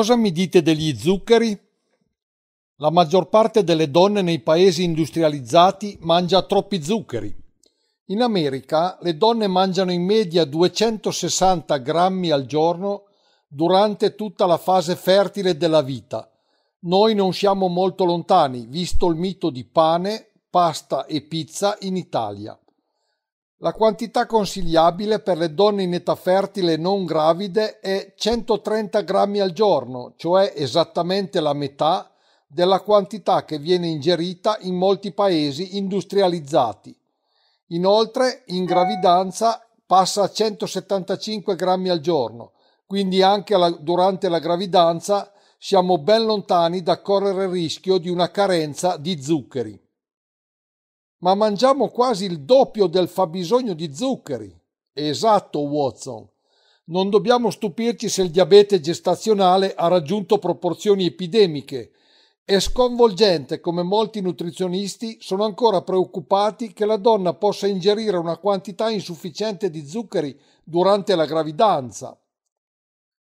Cosa mi dite degli zuccheri? La maggior parte delle donne nei paesi industrializzati mangia troppi zuccheri. In America le donne mangiano in media 260 grammi al giorno durante tutta la fase fertile della vita. Noi non siamo molto lontani, visto il mito di pane, pasta e pizza in Italia. La quantità consigliabile per le donne in età fertile non gravide è 130 grammi al giorno, cioè esattamente la metà della quantità che viene ingerita in molti paesi industrializzati. Inoltre, in gravidanza passa a 175 grammi al giorno, quindi anche la, durante la gravidanza siamo ben lontani da correre il rischio di una carenza di zuccheri ma mangiamo quasi il doppio del fabbisogno di zuccheri. Esatto, Watson. Non dobbiamo stupirci se il diabete gestazionale ha raggiunto proporzioni epidemiche. È sconvolgente come molti nutrizionisti sono ancora preoccupati che la donna possa ingerire una quantità insufficiente di zuccheri durante la gravidanza.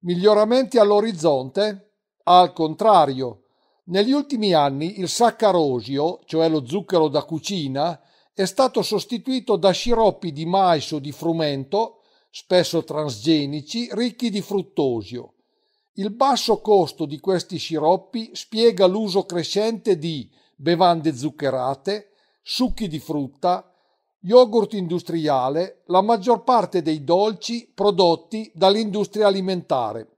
Miglioramenti all'orizzonte? Al contrario, negli ultimi anni il saccarosio, cioè lo zucchero da cucina, è stato sostituito da sciroppi di mais o di frumento, spesso transgenici, ricchi di fruttosio. Il basso costo di questi sciroppi spiega l'uso crescente di bevande zuccherate, succhi di frutta, yogurt industriale, la maggior parte dei dolci prodotti dall'industria alimentare.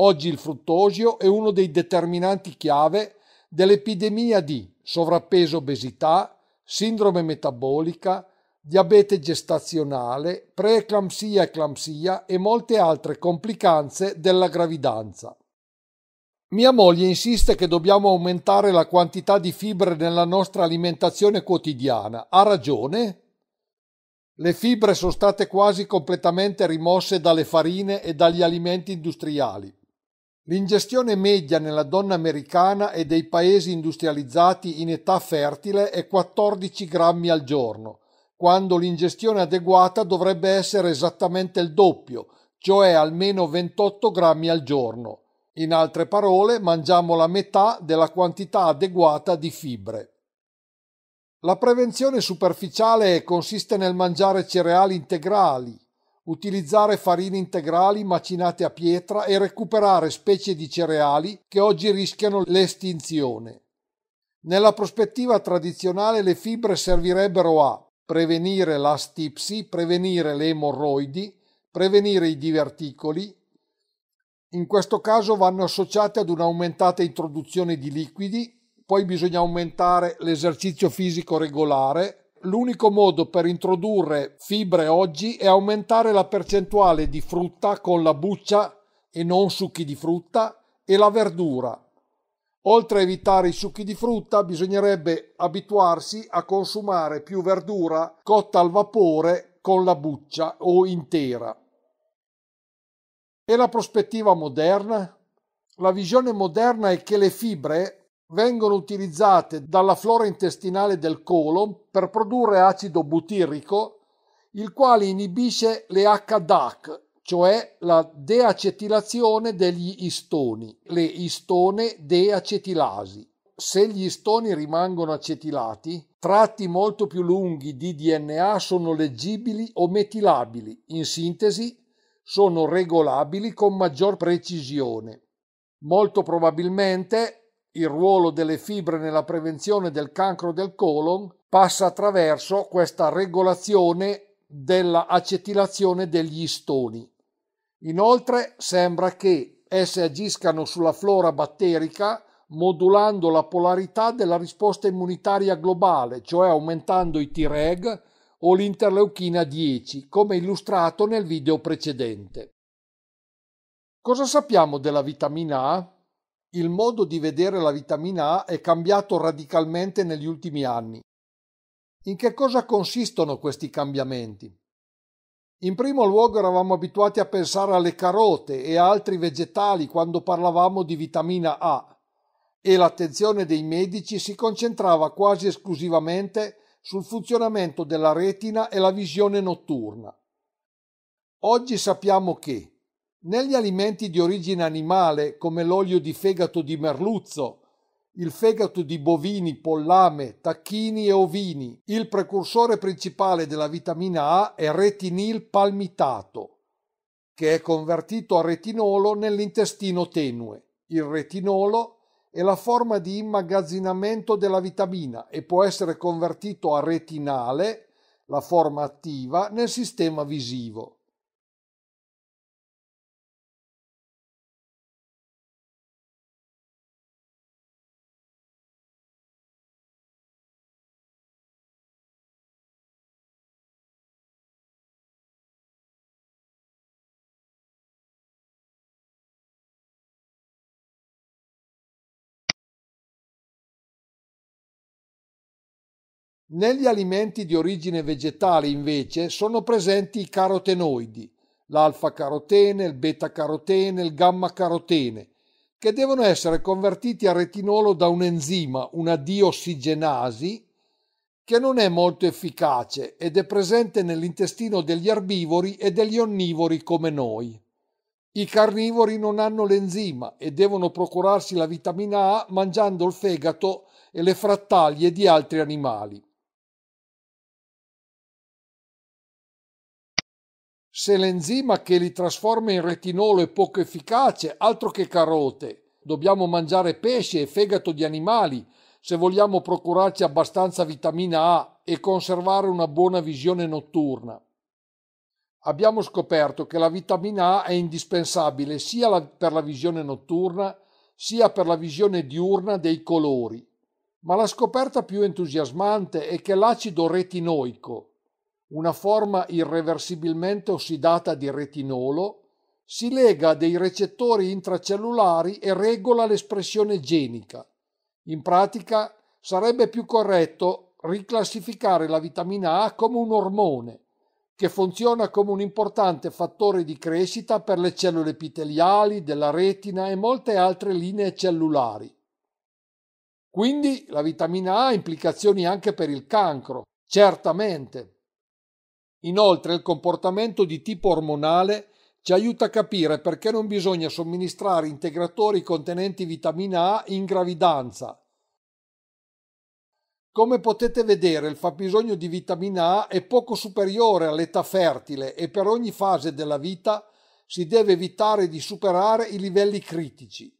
Oggi il fruttosio è uno dei determinanti chiave dell'epidemia di sovrappeso, obesità, sindrome metabolica, diabete gestazionale, preeclampsia, e eclampsia e molte altre complicanze della gravidanza. Mia moglie insiste che dobbiamo aumentare la quantità di fibre nella nostra alimentazione quotidiana. Ha ragione? Le fibre sono state quasi completamente rimosse dalle farine e dagli alimenti industriali. L'ingestione media nella donna americana e dei paesi industrializzati in età fertile è 14 grammi al giorno, quando l'ingestione adeguata dovrebbe essere esattamente il doppio, cioè almeno 28 grammi al giorno. In altre parole, mangiamo la metà della quantità adeguata di fibre. La prevenzione superficiale consiste nel mangiare cereali integrali, utilizzare farine integrali macinate a pietra e recuperare specie di cereali che oggi rischiano l'estinzione. Nella prospettiva tradizionale le fibre servirebbero a prevenire la stipsi, prevenire le emorroidi, prevenire i diverticoli. In questo caso vanno associate ad un'aumentata introduzione di liquidi, poi bisogna aumentare l'esercizio fisico regolare, L'unico modo per introdurre fibre oggi è aumentare la percentuale di frutta con la buccia e non succhi di frutta e la verdura. Oltre a evitare i succhi di frutta bisognerebbe abituarsi a consumare più verdura cotta al vapore con la buccia o intera. E la prospettiva moderna? La visione moderna è che le fibre vengono utilizzate dalla flora intestinale del colon per produrre acido butirrico, il quale inibisce le HDAC, cioè la deacetilazione degli istoni, le istone deacetilasi. Se gli istoni rimangono acetilati, tratti molto più lunghi di DNA sono leggibili o metilabili, in sintesi sono regolabili con maggior precisione. Molto probabilmente il ruolo delle fibre nella prevenzione del cancro del colon passa attraverso questa regolazione della acetilazione degli istoni. Inoltre sembra che esse agiscano sulla flora batterica modulando la polarità della risposta immunitaria globale, cioè aumentando i Treg o l'interleuchina 10, come illustrato nel video precedente. Cosa sappiamo della vitamina A? il modo di vedere la vitamina A è cambiato radicalmente negli ultimi anni. In che cosa consistono questi cambiamenti? In primo luogo eravamo abituati a pensare alle carote e a altri vegetali quando parlavamo di vitamina A e l'attenzione dei medici si concentrava quasi esclusivamente sul funzionamento della retina e la visione notturna. Oggi sappiamo che negli alimenti di origine animale, come l'olio di fegato di merluzzo, il fegato di bovini, pollame, tacchini e ovini, il precursore principale della vitamina A è retinil palmitato, che è convertito a retinolo nell'intestino tenue. Il retinolo è la forma di immagazzinamento della vitamina e può essere convertito a retinale, la forma attiva, nel sistema visivo. Negli alimenti di origine vegetale invece sono presenti i carotenoidi, l'alfa-carotene, il beta-carotene, il gamma-carotene, che devono essere convertiti a retinolo da un enzima, una diossigenasi, che non è molto efficace ed è presente nell'intestino degli erbivori e degli onnivori come noi. I carnivori non hanno l'enzima e devono procurarsi la vitamina A mangiando il fegato e le frattaglie di altri animali. Se l'enzima che li trasforma in retinolo è poco efficace, altro che carote. Dobbiamo mangiare pesce e fegato di animali se vogliamo procurarci abbastanza vitamina A e conservare una buona visione notturna. Abbiamo scoperto che la vitamina A è indispensabile sia per la visione notturna sia per la visione diurna dei colori. Ma la scoperta più entusiasmante è che l'acido retinoico, una forma irreversibilmente ossidata di retinolo, si lega a dei recettori intracellulari e regola l'espressione genica. In pratica sarebbe più corretto riclassificare la vitamina A come un ormone, che funziona come un importante fattore di crescita per le cellule epiteliali, della retina e molte altre linee cellulari. Quindi la vitamina A ha implicazioni anche per il cancro, certamente. Inoltre il comportamento di tipo ormonale ci aiuta a capire perché non bisogna somministrare integratori contenenti vitamina A in gravidanza. Come potete vedere il fabbisogno di vitamina A è poco superiore all'età fertile e per ogni fase della vita si deve evitare di superare i livelli critici.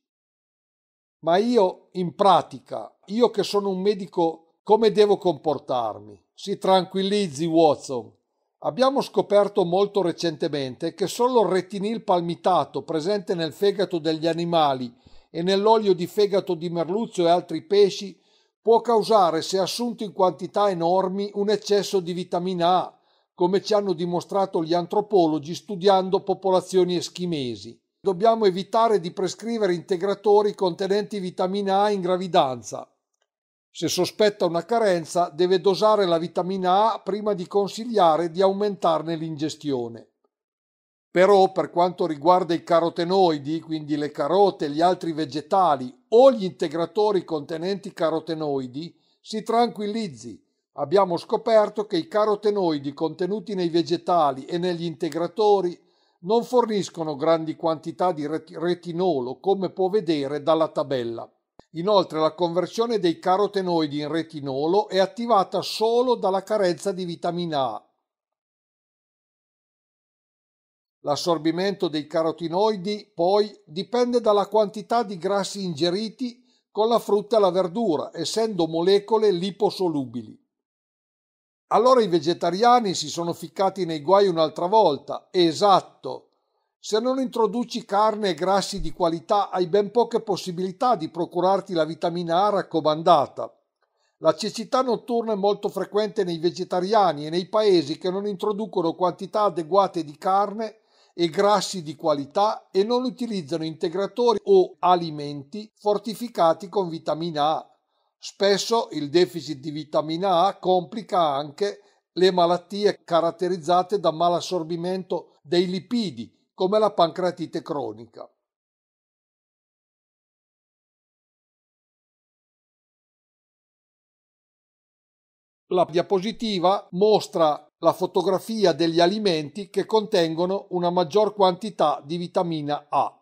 Ma io, in pratica, io che sono un medico, come devo comportarmi? Si tranquillizzi, Watson. Abbiamo scoperto molto recentemente che solo il retinil palmitato presente nel fegato degli animali e nell'olio di fegato di merluzzo e altri pesci può causare, se assunto in quantità enormi, un eccesso di vitamina A, come ci hanno dimostrato gli antropologi studiando popolazioni eschimesi. Dobbiamo evitare di prescrivere integratori contenenti vitamina A in gravidanza, se sospetta una carenza, deve dosare la vitamina A prima di consigliare di aumentarne l'ingestione. Però per quanto riguarda i carotenoidi, quindi le carote, gli altri vegetali o gli integratori contenenti carotenoidi, si tranquillizzi. Abbiamo scoperto che i carotenoidi contenuti nei vegetali e negli integratori non forniscono grandi quantità di retinolo, come può vedere dalla tabella. Inoltre la conversione dei carotenoidi in retinolo è attivata solo dalla carenza di vitamina A. L'assorbimento dei carotinoidi poi dipende dalla quantità di grassi ingeriti con la frutta e la verdura, essendo molecole liposolubili. Allora i vegetariani si sono ficcati nei guai un'altra volta, esatto, se non introduci carne e grassi di qualità hai ben poche possibilità di procurarti la vitamina A raccomandata. La cecità notturna è molto frequente nei vegetariani e nei paesi che non introducono quantità adeguate di carne e grassi di qualità e non utilizzano integratori o alimenti fortificati con vitamina A. Spesso il deficit di vitamina A complica anche le malattie caratterizzate da malassorbimento dei lipidi, come la pancreatite cronica. La diapositiva mostra la fotografia degli alimenti che contengono una maggior quantità di vitamina A.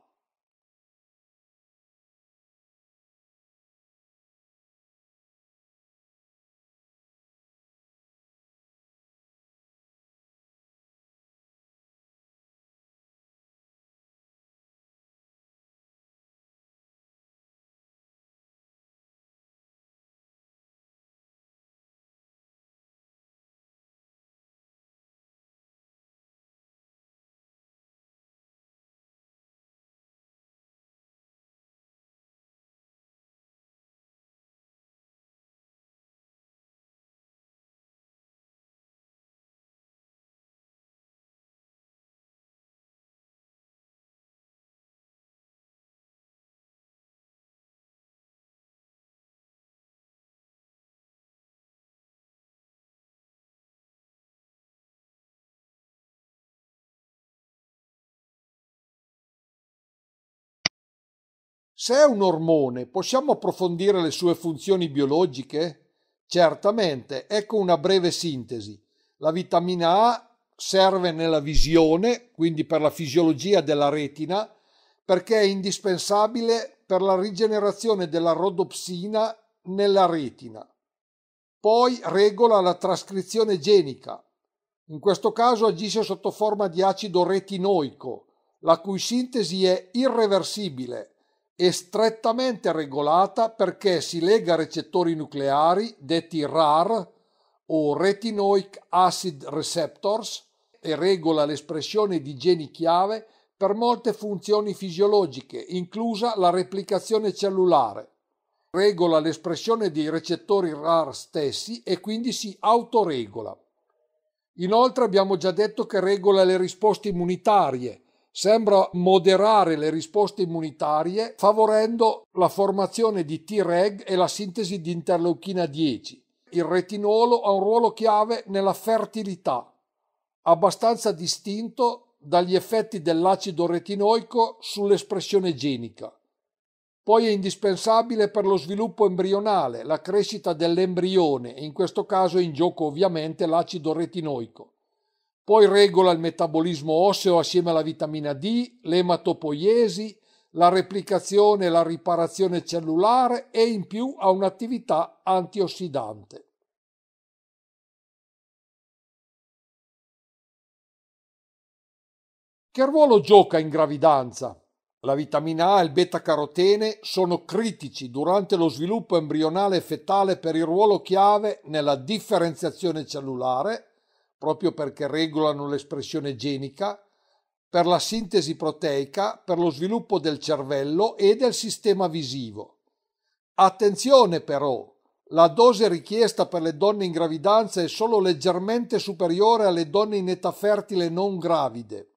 Se è un ormone, possiamo approfondire le sue funzioni biologiche? Certamente, ecco una breve sintesi. La vitamina A serve nella visione, quindi per la fisiologia della retina, perché è indispensabile per la rigenerazione della rodopsina nella retina. Poi regola la trascrizione genica. In questo caso agisce sotto forma di acido retinoico, la cui sintesi è irreversibile è strettamente regolata perché si lega a recettori nucleari detti RAR o retinoic acid receptors e regola l'espressione di geni chiave per molte funzioni fisiologiche, inclusa la replicazione cellulare. Regola l'espressione dei recettori RAR stessi e quindi si autoregola. Inoltre abbiamo già detto che regola le risposte immunitarie, sembra moderare le risposte immunitarie favorendo la formazione di T-reg e la sintesi di interleuchina 10. Il retinolo ha un ruolo chiave nella fertilità, abbastanza distinto dagli effetti dell'acido retinoico sull'espressione genica. Poi è indispensabile per lo sviluppo embrionale, la crescita dell'embrione, in questo caso è in gioco ovviamente l'acido retinoico. Poi regola il metabolismo osseo assieme alla vitamina D, l'ematopoiesi, la replicazione e la riparazione cellulare e in più ha un'attività antiossidante. Che ruolo gioca in gravidanza? La vitamina A e il beta-carotene sono critici durante lo sviluppo embrionale e fetale per il ruolo chiave nella differenziazione cellulare, proprio perché regolano l'espressione genica, per la sintesi proteica, per lo sviluppo del cervello e del sistema visivo. Attenzione però, la dose richiesta per le donne in gravidanza è solo leggermente superiore alle donne in età fertile non gravide.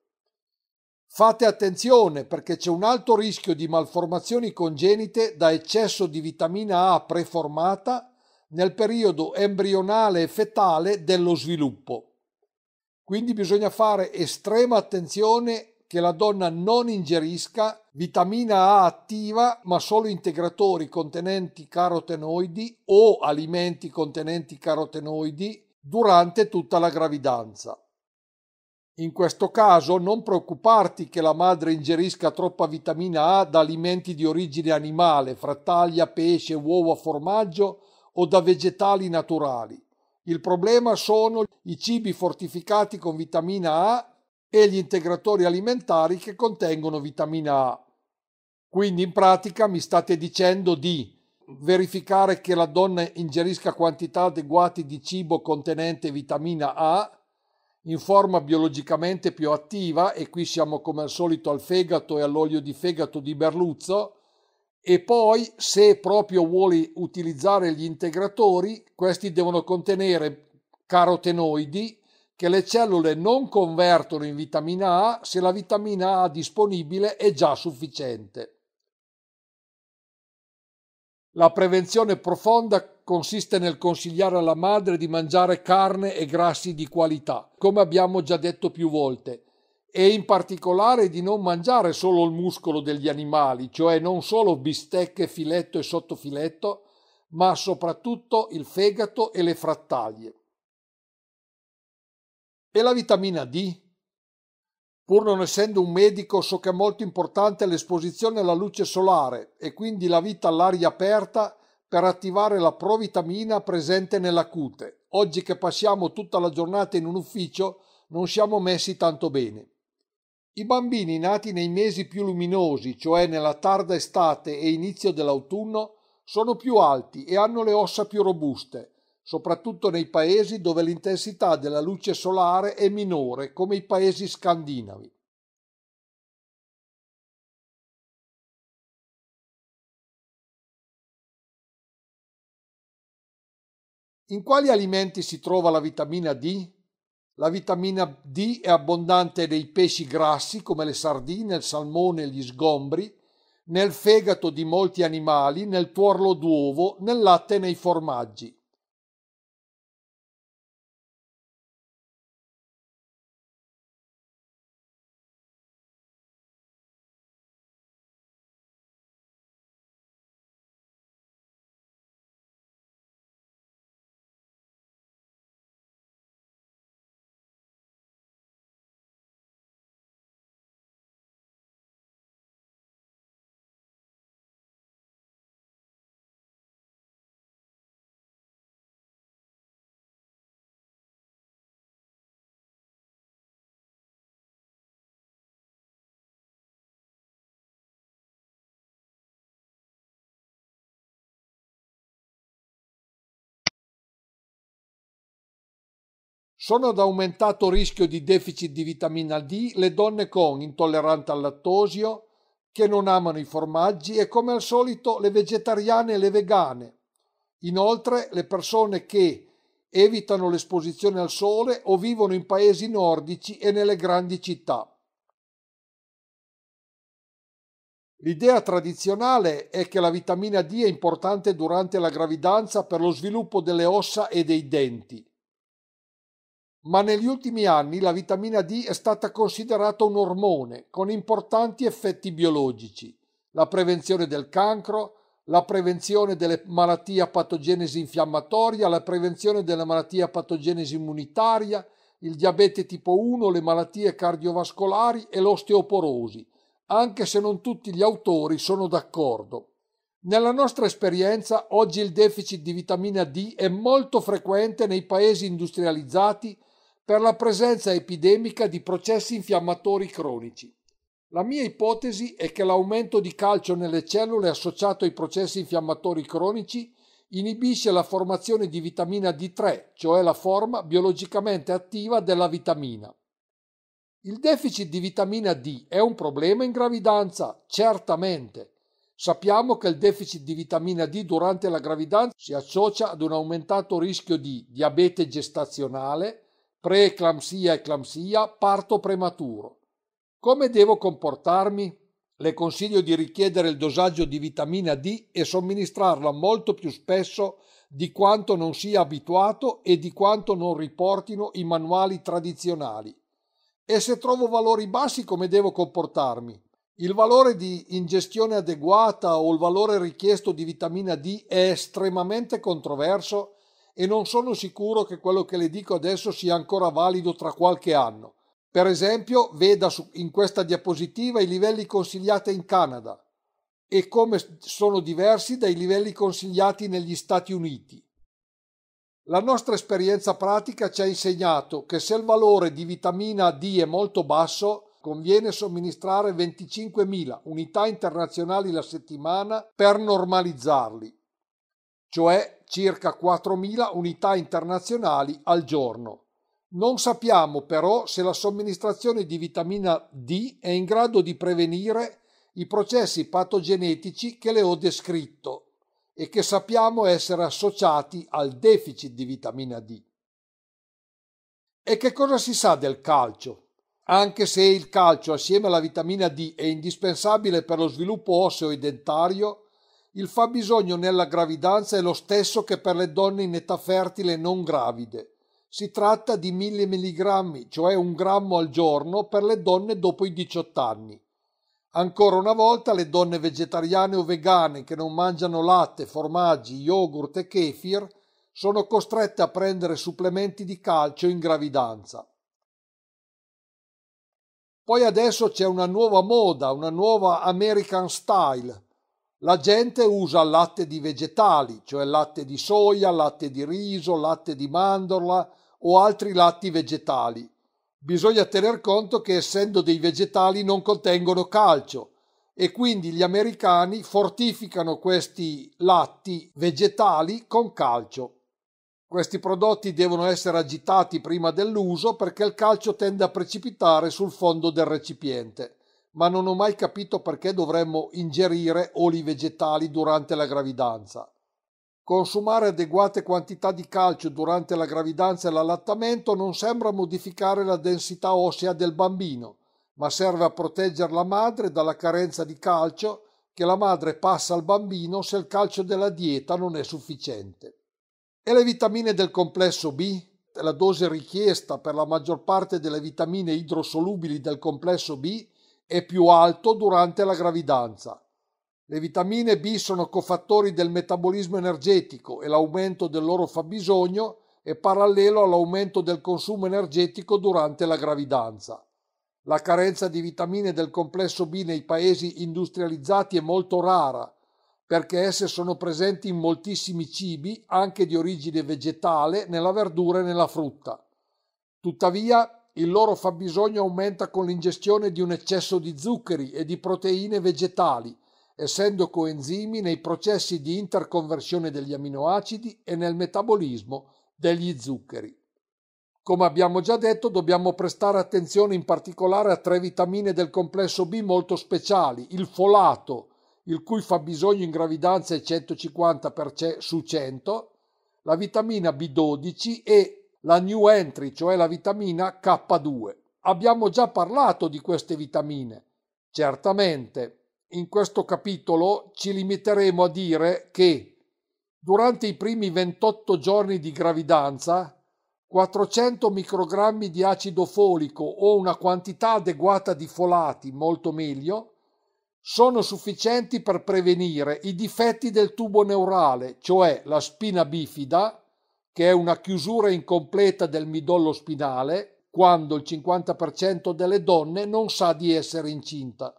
Fate attenzione perché c'è un alto rischio di malformazioni congenite da eccesso di vitamina A preformata nel periodo embrionale e fetale dello sviluppo. Quindi bisogna fare estrema attenzione che la donna non ingerisca vitamina A attiva, ma solo integratori contenenti carotenoidi o alimenti contenenti carotenoidi durante tutta la gravidanza. In questo caso non preoccuparti che la madre ingerisca troppa vitamina A da alimenti di origine animale, frattaglia, pesce, uovo, formaggio o da vegetali naturali. Il problema sono i cibi fortificati con vitamina A e gli integratori alimentari che contengono vitamina A. Quindi in pratica mi state dicendo di verificare che la donna ingerisca quantità adeguate di cibo contenente vitamina A in forma biologicamente più attiva e qui siamo come al solito al fegato e all'olio di fegato di Berluzzo e poi se proprio vuoi utilizzare gli integratori, questi devono contenere carotenoidi che le cellule non convertono in vitamina A se la vitamina A disponibile è già sufficiente. La prevenzione profonda consiste nel consigliare alla madre di mangiare carne e grassi di qualità, come abbiamo già detto più volte, e in particolare di non mangiare solo il muscolo degli animali, cioè non solo bistecche, filetto e sottofiletto, ma soprattutto il fegato e le frattaglie. E la vitamina D? Pur non essendo un medico, so che è molto importante l'esposizione alla luce solare e quindi la vita all'aria aperta per attivare la provitamina presente nella cute. Oggi che passiamo tutta la giornata in un ufficio non siamo messi tanto bene. I bambini nati nei mesi più luminosi, cioè nella tarda estate e inizio dell'autunno, sono più alti e hanno le ossa più robuste, soprattutto nei paesi dove l'intensità della luce solare è minore, come i paesi scandinavi. In quali alimenti si trova la vitamina D? La vitamina D è abbondante nei pesci grassi come le sardine, il salmone e gli sgombri, nel fegato di molti animali, nel tuorlo d'uovo, nel latte e nei formaggi. Sono ad aumentato rischio di deficit di vitamina D le donne con intolleranza al lattosio, che non amano i formaggi e come al solito le vegetariane e le vegane. Inoltre le persone che evitano l'esposizione al sole o vivono in paesi nordici e nelle grandi città. L'idea tradizionale è che la vitamina D è importante durante la gravidanza per lo sviluppo delle ossa e dei denti ma negli ultimi anni la vitamina D è stata considerata un ormone con importanti effetti biologici, la prevenzione del cancro, la prevenzione delle malattie a patogenesi infiammatoria, la prevenzione delle malattie a patogenesi immunitaria, il diabete tipo 1, le malattie cardiovascolari e l'osteoporosi, anche se non tutti gli autori sono d'accordo. Nella nostra esperienza oggi il deficit di vitamina D è molto frequente nei paesi industrializzati per la presenza epidemica di processi infiammatori cronici. La mia ipotesi è che l'aumento di calcio nelle cellule associato ai processi infiammatori cronici inibisce la formazione di vitamina D3, cioè la forma biologicamente attiva della vitamina. Il deficit di vitamina D è un problema in gravidanza, certamente. Sappiamo che il deficit di vitamina D durante la gravidanza si associa ad un aumentato rischio di diabete gestazionale, preeclampsia e clamsia, parto prematuro. Come devo comportarmi? Le consiglio di richiedere il dosaggio di vitamina D e somministrarla molto più spesso di quanto non sia abituato e di quanto non riportino i manuali tradizionali. E se trovo valori bassi come devo comportarmi? Il valore di ingestione adeguata o il valore richiesto di vitamina D è estremamente controverso e non sono sicuro che quello che le dico adesso sia ancora valido tra qualche anno. Per esempio, veda in questa diapositiva i livelli consigliati in Canada e come sono diversi dai livelli consigliati negli Stati Uniti. La nostra esperienza pratica ci ha insegnato che se il valore di vitamina D è molto basso, conviene somministrare 25.000 unità internazionali la settimana per normalizzarli, cioè circa 4.000 unità internazionali al giorno. Non sappiamo però se la somministrazione di vitamina D è in grado di prevenire i processi patogenetici che le ho descritto e che sappiamo essere associati al deficit di vitamina D. E che cosa si sa del calcio? Anche se il calcio assieme alla vitamina D è indispensabile per lo sviluppo osseo e dentario, il fabbisogno nella gravidanza è lo stesso che per le donne in età fertile non gravide. Si tratta di 1000 mg, cioè un grammo al giorno, per le donne dopo i 18 anni. Ancora una volta le donne vegetariane o vegane che non mangiano latte, formaggi, yogurt e kefir sono costrette a prendere supplementi di calcio in gravidanza. Poi adesso c'è una nuova moda, una nuova American style, la gente usa latte di vegetali, cioè latte di soia, latte di riso, latte di mandorla o altri latti vegetali. Bisogna tener conto che essendo dei vegetali non contengono calcio e quindi gli americani fortificano questi latti vegetali con calcio. Questi prodotti devono essere agitati prima dell'uso perché il calcio tende a precipitare sul fondo del recipiente ma non ho mai capito perché dovremmo ingerire oli vegetali durante la gravidanza. Consumare adeguate quantità di calcio durante la gravidanza e l'allattamento non sembra modificare la densità ossea del bambino, ma serve a proteggere la madre dalla carenza di calcio che la madre passa al bambino se il calcio della dieta non è sufficiente. E le vitamine del complesso B? La dose richiesta per la maggior parte delle vitamine idrosolubili del complesso B è più alto durante la gravidanza. Le vitamine B sono cofattori del metabolismo energetico e l'aumento del loro fabbisogno è parallelo all'aumento del consumo energetico durante la gravidanza. La carenza di vitamine del complesso B nei paesi industrializzati è molto rara perché esse sono presenti in moltissimi cibi, anche di origine vegetale, nella verdura e nella frutta. Tuttavia, il loro fabbisogno aumenta con l'ingestione di un eccesso di zuccheri e di proteine vegetali, essendo coenzimi nei processi di interconversione degli aminoacidi e nel metabolismo degli zuccheri. Come abbiamo già detto, dobbiamo prestare attenzione in particolare a tre vitamine del complesso B molto speciali, il folato, il cui fabbisogno in gravidanza è 150 su 100, la vitamina B12 e la new entry, cioè la vitamina K2. Abbiamo già parlato di queste vitamine. Certamente, in questo capitolo ci limiteremo a dire che durante i primi 28 giorni di gravidanza 400 microgrammi di acido folico o una quantità adeguata di folati, molto meglio, sono sufficienti per prevenire i difetti del tubo neurale, cioè la spina bifida, che è una chiusura incompleta del midollo spinale quando il 50% delle donne non sa di essere incinta.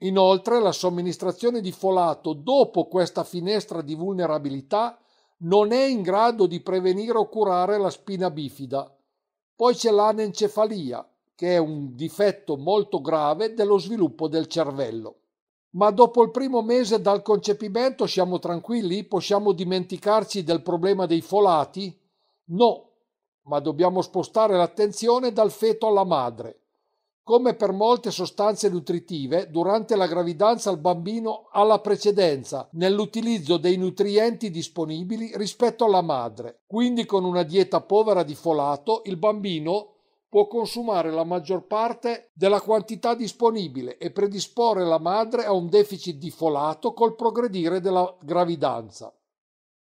Inoltre la somministrazione di folato dopo questa finestra di vulnerabilità non è in grado di prevenire o curare la spina bifida. Poi c'è l'anencefalia, che è un difetto molto grave dello sviluppo del cervello ma dopo il primo mese dal concepimento siamo tranquilli? Possiamo dimenticarci del problema dei folati? No, ma dobbiamo spostare l'attenzione dal feto alla madre. Come per molte sostanze nutritive, durante la gravidanza il bambino ha la precedenza nell'utilizzo dei nutrienti disponibili rispetto alla madre. Quindi con una dieta povera di folato il bambino può consumare la maggior parte della quantità disponibile e predisporre la madre a un deficit di folato col progredire della gravidanza,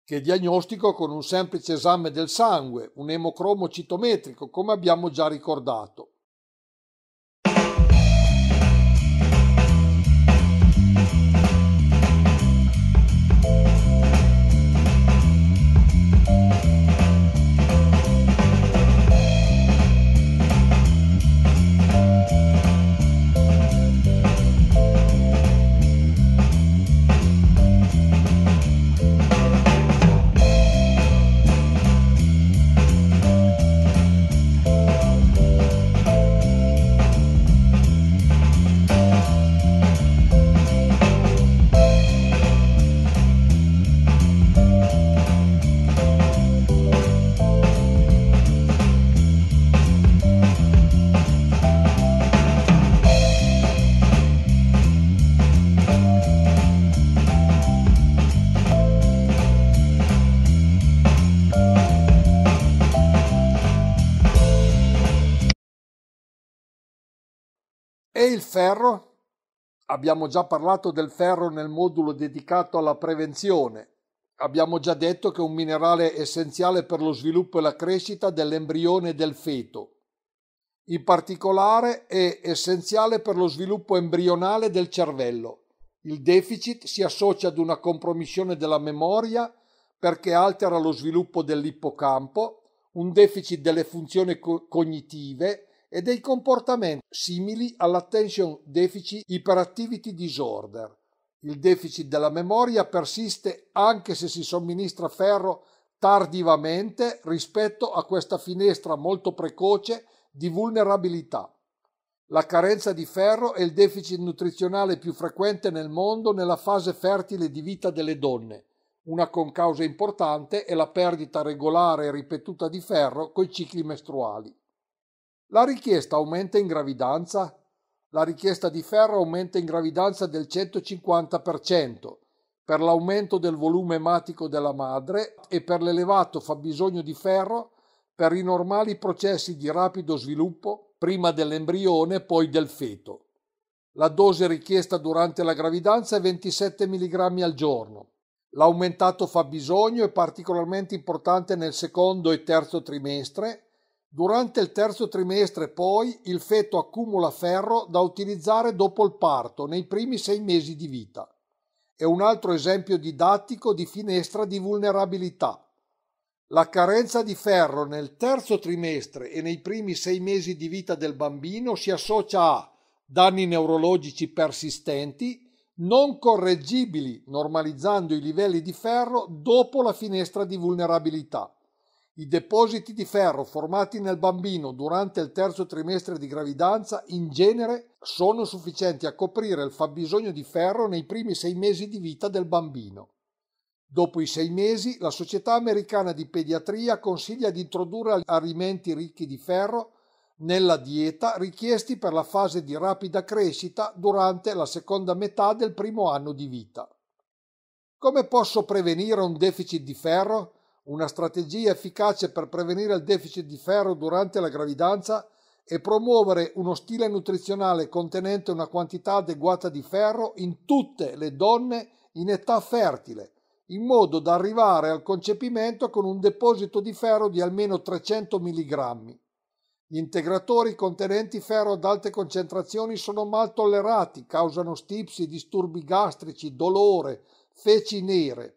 che diagnostico con un semplice esame del sangue, un emocromo citometrico, come abbiamo già ricordato. il ferro? Abbiamo già parlato del ferro nel modulo dedicato alla prevenzione. Abbiamo già detto che è un minerale essenziale per lo sviluppo e la crescita dell'embrione del feto. In particolare è essenziale per lo sviluppo embrionale del cervello. Il deficit si associa ad una compromissione della memoria perché altera lo sviluppo dell'ippocampo, un deficit delle funzioni co- cognitive, e dei comportamenti simili all'attention deficit hyperactivity disorder. Il deficit della memoria persiste anche se si somministra ferro tardivamente rispetto a questa finestra molto precoce di vulnerabilità. La carenza di ferro è il deficit nutrizionale più frequente nel mondo nella fase fertile di vita delle donne. Una concausa importante è la perdita regolare e ripetuta di ferro coi cicli mestruali. La richiesta aumenta in gravidanza? La richiesta di ferro aumenta in gravidanza del 150% per l'aumento del volume ematico della madre e per l'elevato fabbisogno di ferro per i normali processi di rapido sviluppo prima dell'embrione e poi del feto. La dose richiesta durante la gravidanza è 27 mg al giorno. L'aumentato fabbisogno è particolarmente importante nel secondo e terzo trimestre Durante il terzo trimestre poi il feto accumula ferro da utilizzare dopo il parto nei primi sei mesi di vita. È un altro esempio didattico di finestra di vulnerabilità. La carenza di ferro nel terzo trimestre e nei primi sei mesi di vita del bambino si associa a danni neurologici persistenti, non correggibili normalizzando i livelli di ferro dopo la finestra di vulnerabilità i depositi di ferro formati nel bambino durante il terzo trimestre di gravidanza in genere sono sufficienti a coprire il fabbisogno di ferro nei primi sei mesi di vita del bambino. Dopo i sei mesi, la Società Americana di Pediatria consiglia di introdurre alimenti ricchi di ferro nella dieta richiesti per la fase di rapida crescita durante la seconda metà del primo anno di vita. Come posso prevenire un deficit di ferro? una strategia efficace per prevenire il deficit di ferro durante la gravidanza e promuovere uno stile nutrizionale contenente una quantità adeguata di ferro in tutte le donne in età fertile, in modo da arrivare al concepimento con un deposito di ferro di almeno 300 mg. Gli integratori contenenti ferro ad alte concentrazioni sono mal tollerati, causano stipsi, disturbi gastrici, dolore, feci nere.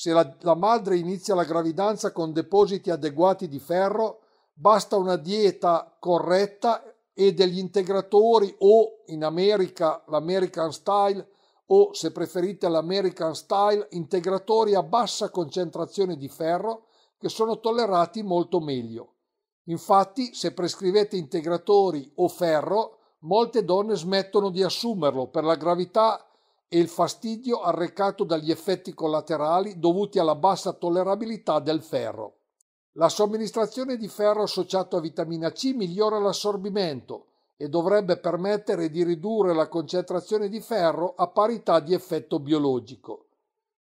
Se la, la madre inizia la gravidanza con depositi adeguati di ferro, basta una dieta corretta e degli integratori o in America l'American Style o se preferite l'American Style integratori a bassa concentrazione di ferro che sono tollerati molto meglio. Infatti se prescrivete integratori o ferro molte donne smettono di assumerlo per la gravità e il fastidio arrecato dagli effetti collaterali dovuti alla bassa tollerabilità del ferro. La somministrazione di ferro associato a vitamina C migliora l'assorbimento e dovrebbe permettere di ridurre la concentrazione di ferro a parità di effetto biologico.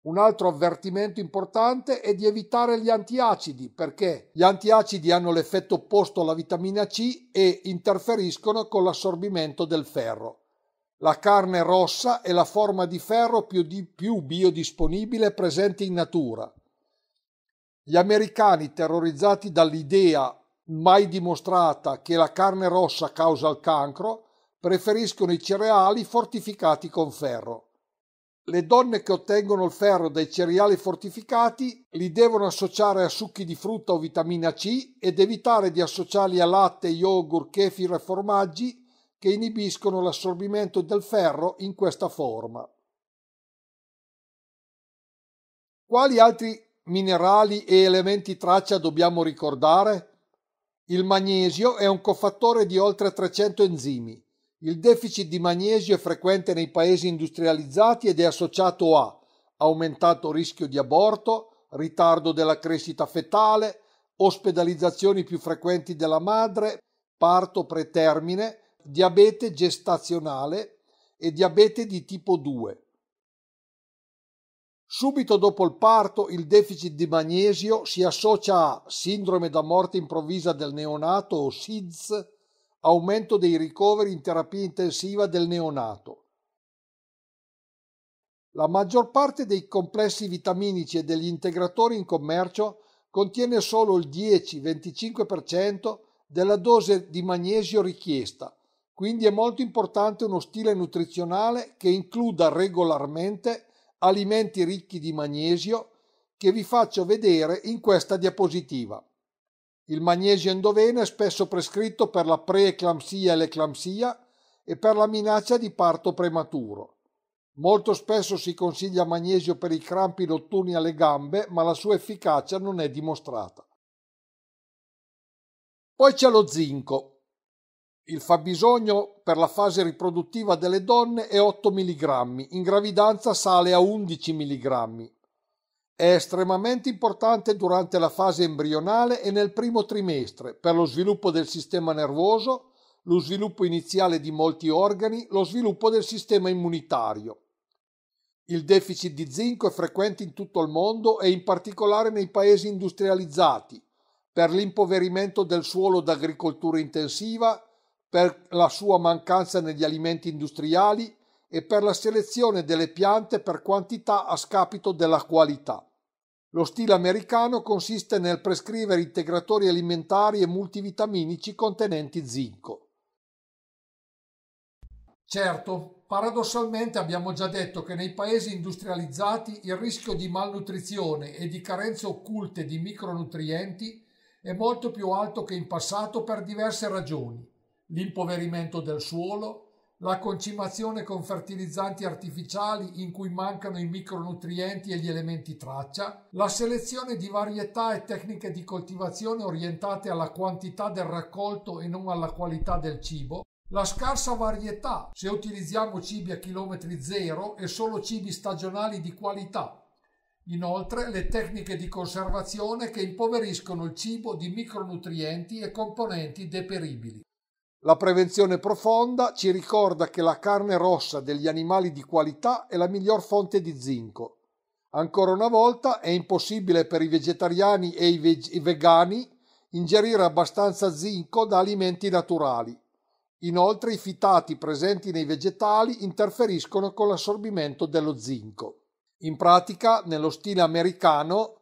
Un altro avvertimento importante è di evitare gli antiacidi perché gli antiacidi hanno l'effetto opposto alla vitamina C e interferiscono con l'assorbimento del ferro la carne rossa è la forma di ferro più, di, più biodisponibile presente in natura. Gli americani, terrorizzati dall'idea mai dimostrata che la carne rossa causa il cancro, preferiscono i cereali fortificati con ferro. Le donne che ottengono il ferro dai cereali fortificati li devono associare a succhi di frutta o vitamina C ed evitare di associarli a latte, yogurt, kefir e formaggi che inibiscono l'assorbimento del ferro in questa forma. Quali altri minerali e elementi traccia dobbiamo ricordare? Il magnesio è un cofattore di oltre 300 enzimi. Il deficit di magnesio è frequente nei paesi industrializzati ed è associato a aumentato rischio di aborto, ritardo della crescita fetale, ospedalizzazioni più frequenti della madre, parto pretermine, diabete gestazionale e diabete di tipo 2. Subito dopo il parto il deficit di magnesio si associa a sindrome da morte improvvisa del neonato o SIDS, aumento dei ricoveri in terapia intensiva del neonato. La maggior parte dei complessi vitaminici e degli integratori in commercio contiene solo il 10-25% della dose di magnesio richiesta quindi è molto importante uno stile nutrizionale che includa regolarmente alimenti ricchi di magnesio che vi faccio vedere in questa diapositiva. Il magnesio endoveno è spesso prescritto per la preeclampsia e l'eclampsia e per la minaccia di parto prematuro. Molto spesso si consiglia magnesio per i crampi notturni alle gambe, ma la sua efficacia non è dimostrata. Poi c'è lo zinco, il fabbisogno per la fase riproduttiva delle donne è 8 mg, in gravidanza sale a 11 mg. È estremamente importante durante la fase embrionale e nel primo trimestre per lo sviluppo del sistema nervoso, lo sviluppo iniziale di molti organi, lo sviluppo del sistema immunitario. Il deficit di zinco è frequente in tutto il mondo e in particolare nei paesi industrializzati, per l'impoverimento del suolo d'agricoltura intensiva, per la sua mancanza negli alimenti industriali e per la selezione delle piante per quantità a scapito della qualità. Lo stile americano consiste nel prescrivere integratori alimentari e multivitaminici contenenti zinco. Certo, paradossalmente abbiamo già detto che nei paesi industrializzati il rischio di malnutrizione e di carenze occulte di micronutrienti è molto più alto che in passato per diverse ragioni l'impoverimento del suolo, la concimazione con fertilizzanti artificiali in cui mancano i micronutrienti e gli elementi traccia, la selezione di varietà e tecniche di coltivazione orientate alla quantità del raccolto e non alla qualità del cibo, la scarsa varietà se utilizziamo cibi a chilometri zero e solo cibi stagionali di qualità, Inoltre le tecniche di conservazione che impoveriscono il cibo di micronutrienti e componenti deperibili. La prevenzione profonda ci ricorda che la carne rossa degli animali di qualità è la miglior fonte di zinco. Ancora una volta è impossibile per i vegetariani e i, veg- i vegani ingerire abbastanza zinco da alimenti naturali. Inoltre i fitati presenti nei vegetali interferiscono con l'assorbimento dello zinco. In pratica, nello stile americano,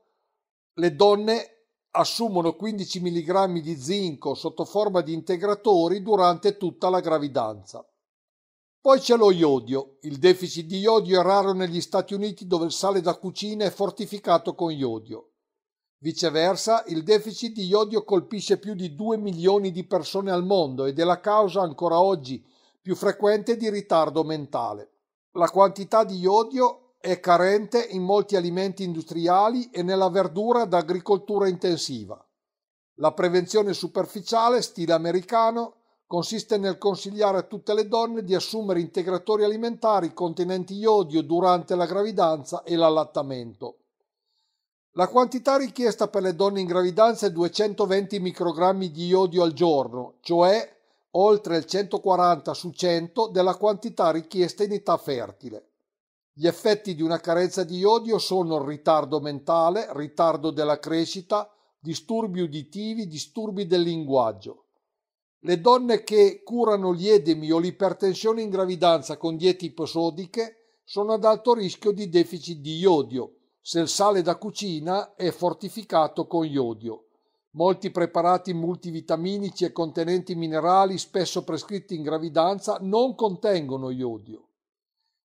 le donne assumono 15 mg di zinco sotto forma di integratori durante tutta la gravidanza. Poi c'è lo iodio. Il deficit di iodio è raro negli Stati Uniti dove il sale da cucina è fortificato con iodio. Viceversa, il deficit di iodio colpisce più di 2 milioni di persone al mondo ed è la causa ancora oggi più frequente di ritardo mentale. La quantità di iodio è carente in molti alimenti industriali e nella verdura da agricoltura intensiva. La prevenzione superficiale, stile americano, consiste nel consigliare a tutte le donne di assumere integratori alimentari contenenti iodio durante la gravidanza e l'allattamento. La quantità richiesta per le donne in gravidanza è 220 microgrammi di iodio al giorno, cioè oltre il 140 su 100 della quantità richiesta in età fertile. Gli effetti di una carenza di iodio sono ritardo mentale, ritardo della crescita, disturbi uditivi, disturbi del linguaggio. Le donne che curano gli edemi o l'ipertensione in gravidanza con diete iposodiche sono ad alto rischio di deficit di iodio se il sale da cucina è fortificato con iodio. Molti preparati multivitaminici e contenenti minerali spesso prescritti in gravidanza non contengono iodio.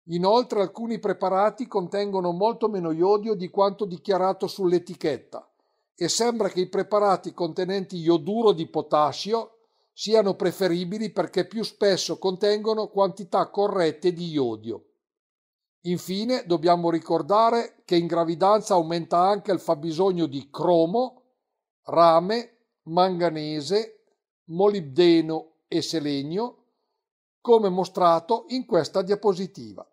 Inoltre alcuni preparati contengono molto meno iodio di quanto dichiarato sull'etichetta e sembra che i preparati contenenti ioduro di potassio siano preferibili perché più spesso contengono quantità corrette di iodio. Infine dobbiamo ricordare che in gravidanza aumenta anche il fabbisogno di cromo, rame, manganese, molibdeno e selenio, come mostrato in questa diapositiva.